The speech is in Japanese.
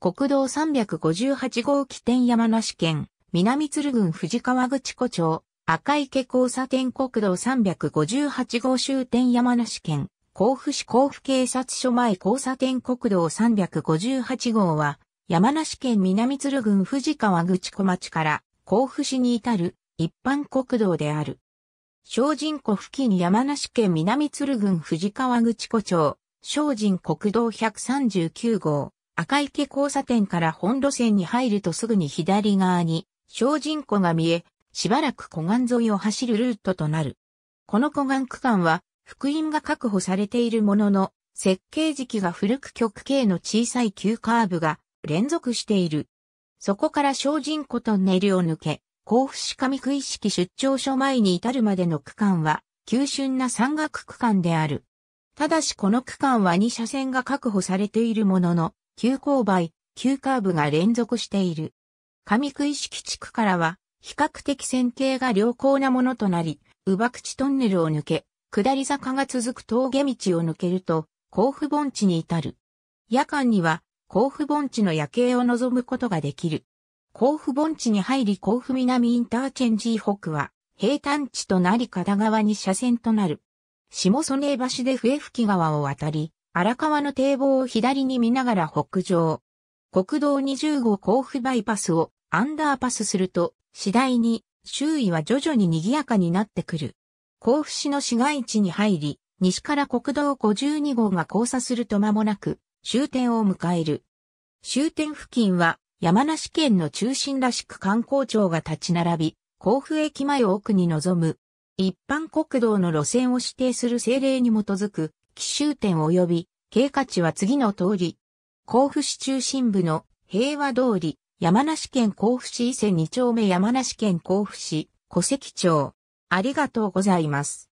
国道358号起点山梨県、南鶴郡藤川口湖町、赤池交差点国道358号終点山梨県、甲府市甲府警察署前交差点国道358号は、山梨県南鶴郡藤川口湖町から甲府市に至る一般国道である。小人湖付近山梨県南鶴郡藤川口湖町、小人国道139号、赤池交差点から本路線に入るとすぐに左側に、小人湖が見え、しばらく湖岸沿いを走るルートとなる。この湖岸区間は、福音が確保されているものの、設計時期が古く極形の小さい急カーブが連続している。そこから小人湖トンネルを抜け、甲府市上区意式出張所前に至るまでの区間は、急峻な山岳区間である。ただしこの区間は2車線が確保されているものの、急勾配、急カーブが連続している。上区意識地区からは、比較的線形が良好なものとなり、宇馬口トンネルを抜け、下り坂が続く峠道を抜けると、甲府盆地に至る。夜間には、甲府盆地の夜景を望むことができる。甲府盆地に入り甲府南インターチェンジ北は、平坦地となり片側に車線となる。下曽根橋で笛吹川を渡り、荒川の堤防を左に見ながら北上。国道20号甲府バイパスをアンダーパスすると、次第に周囲は徐々に賑やかになってくる。甲府市の市街地に入り、西から国道52号が交差すると間もなく終点を迎える。終点付近は山梨県の中心らしく観光庁が立ち並び、甲府駅前を奥に望む。一般国道の路線を指定する政令に基づく奇襲点及び経過地は次の通り。甲府市中心部の平和通り、山梨県甲府市伊勢2丁目山梨県甲府市、戸籍町。ありがとうございます。